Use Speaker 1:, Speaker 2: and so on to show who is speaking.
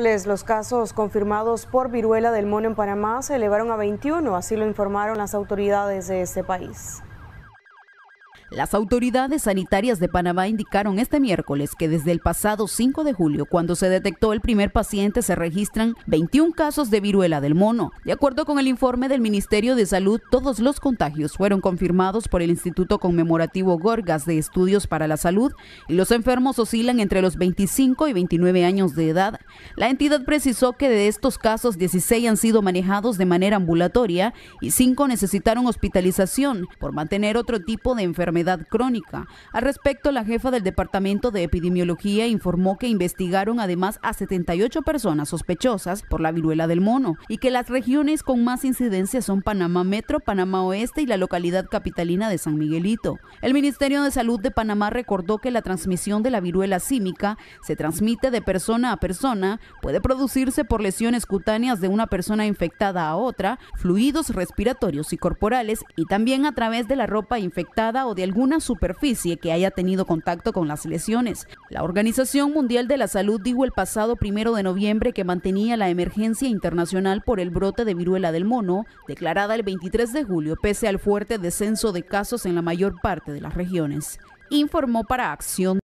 Speaker 1: los casos confirmados por viruela del mono en Panamá se elevaron a 21, así lo informaron las autoridades de este país.
Speaker 2: Las autoridades sanitarias de Panamá indicaron este miércoles que desde el pasado 5 de julio, cuando se detectó el primer paciente, se registran 21 casos de viruela del mono. De acuerdo con el informe del Ministerio de Salud, todos los contagios fueron confirmados por el Instituto Conmemorativo Gorgas de Estudios para la Salud y los enfermos oscilan entre los 25 y 29 años de edad. La entidad precisó que de estos casos, 16 han sido manejados de manera ambulatoria y 5 necesitaron hospitalización por mantener otro tipo de enfermedad crónica. Al respecto, la jefa del Departamento de Epidemiología informó que investigaron además a 78 personas sospechosas por la viruela del mono y que las regiones con más incidencia son Panamá Metro, Panamá Oeste y la localidad capitalina de San Miguelito. El Ministerio de Salud de Panamá recordó que la transmisión de la viruela símica se transmite de persona a persona, puede producirse por lesiones cutáneas de una persona infectada a otra, fluidos respiratorios y corporales y también a través de la ropa infectada o de alguna superficie que haya tenido contacto con las lesiones. La Organización Mundial de la Salud dijo el pasado primero de noviembre que mantenía la emergencia internacional por el brote de viruela del mono, declarada el 23 de julio, pese al fuerte descenso de casos en la mayor parte de las regiones. Informó para Acción